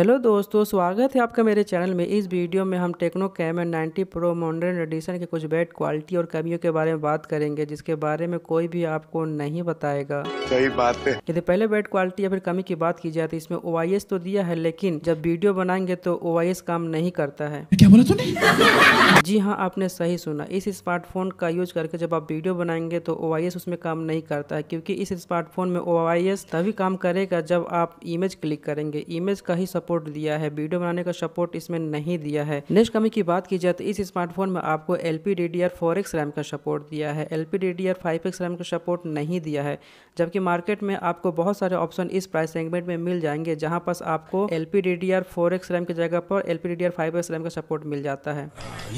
hello दोस्तों स्वागत है आपका मेरे चैनल में इस वीडियो में हम Tecno Camon 90 pro modern edition के कुछ बैड क्वालिटी और कमियों के बारे में बात करेंगे जिसके बारे में कोई भी आपको नहीं बताएगा सही बात है यदि पहले बैड क्वालिटी या फिर कमी की बात की जाए तो इसमें ओ तो दिया है लेकिन जब वीडियो बनाएंगे तो ओ काम नहीं करता है क्या बोला तुमने जी हाँ आपने सही सुना इस स्मार्टफोन का यूज करके जब आप वीडियो बनाएंगे तो ओ उसमें काम नहीं करता है क्यूँकी इस स्मार्टफोन में ओ तभी काम करेगा जब आप इमेज क्लिक करेंगे इमेज का ही सपोर्ट दिया है वीडियो बनाने का सपोर्ट इसमें नहीं दिया है नेक्स्ट कमी की बात की जाए तो इस स्मार्टफोन में आपको L P D D R four X RAM का सपोर्ट दिया है L P D D R five X RAM का सपोर्ट नहीं दिया है जबकि मार्केट में आपको बहुत सारे ऑप्शन इस प्राइस सेगमेंट में मिल जाएंगे जहाँ पास आपको L P D D R four X RAM की जगह पर L P D D R five X RAM का सपोर्ट मिल जाता है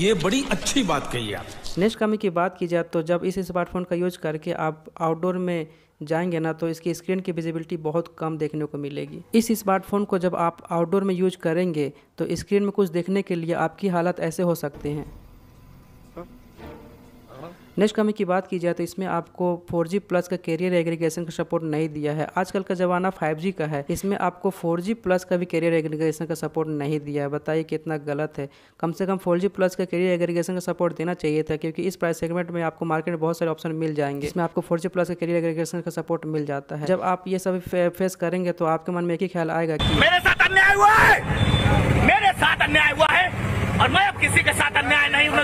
ये बड़ी अच्छी बात कही आप नेक्स्ट कमी की बात की जाए तो जब इस स्मार्टफोन का यूज करके आप आउटडोर में जाएंगे ना तो इसकी स्क्रीन की विजिबिलिटी बहुत कम देखने को मिलेगी इस स्मार्टफोन को जब आप आउटडोर में यूज करेंगे तो स्क्रीन में कुछ देखने के लिए आपकी हालत ऐसे हो सकते हैं नेक्स्ट कमी की बात की जाए तो इसमें आपको 4G प्लस का कैरियर एग्रीगेशन का सपोर्ट नहीं दिया है आजकल का जमाना 5G का है इसमें आपको 4G प्लस का भी कैरियर एग्रीगेशन का सपोर्ट नहीं दिया है बताइए कितना गलत है कम से कम 4G प्लस का कैरियर एग्रीगेशन का सपोर्ट देना चाहिए था क्योंकि इस प्राइस सेगमेंट में आपको मार्केट में बहुत सारे ऑप्शन मिल जाएंगे इसमें आपको फोर प्लस का कैरियर एग्रीगेशन का सपोर्ट मिल जाता है जब आप ये सब फेस करेंगे तो आपके मन में एक ही ख्याल आएगा कि मेरे साथ अन्याय हुआ है मेरे साथ अन्याय हुआ है और मैं अब किसी के साथ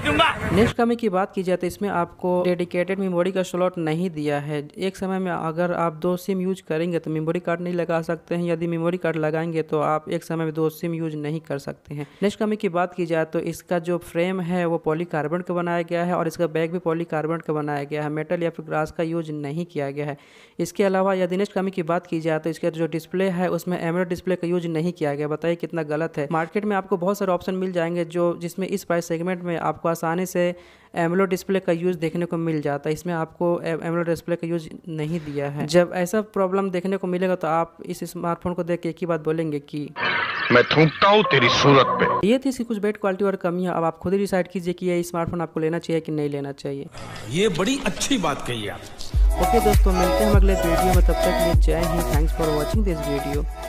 दूंगा नेक्स्ट कमी की बात की जाए तो इसमें आपको डेडिकेटेड मेमोरी का स्लॉट नहीं दिया है एक समय में अगर आप दो सिम यूज करेंगे तो मेमोरी कार्ड नहीं लगा सकते हैं यदि मेमोरी कार्ड लगाएंगे तो आप एक समय में दो सिम यूज नहीं कर सकते हैं नेक्स्ट कमी की बात की जाए तो इसका जो फ्रेम है वो पॉलीकार्बन का बनाया गया है और इसका बैग भी पॉलीकार्बन का बनाया गया है मेटल या फिर ग्रास का यूज नहीं किया गया है इसके अलावा यदि नेक्स्ट कमी की बात की जाए तो इसका जो डिस्प्ले है उसमें एमरो डिस्प्ले का यूज नहीं किया गया बताइए कितना गलत है मार्केट में आपको बहुत सारे ऑप्शन मिल जाएंगे जो जिसमें इस प्राइस सेगमेंट में आपको आसानी से एमलो डिस्प्ले का यूज़ देखने को मिल जाता है इसमें आपको एमलो डिस्प्ले का यूज़ नहीं दिया है जब ऐसा प्रॉब्लम देखने को मिलेगा तो आप इस स्मार्टफोन को देख के एक ही बात बोलेंगे कि मैं थूकता हूँ तेरी सूरत पे ये थी इसकी कुछ बेड क्वालिटी और कमी है अब आप खुद ही डिसाइड कीजिए कि ये स्मार्टफोन आपको लेना चाहिए कि नहीं लेना चाहिए ये बड़ी अच्छी बात कही आप ओके दोस्तों मिलते हैं अगले वीडियो में तब तक Jai Hind thanks for watching this video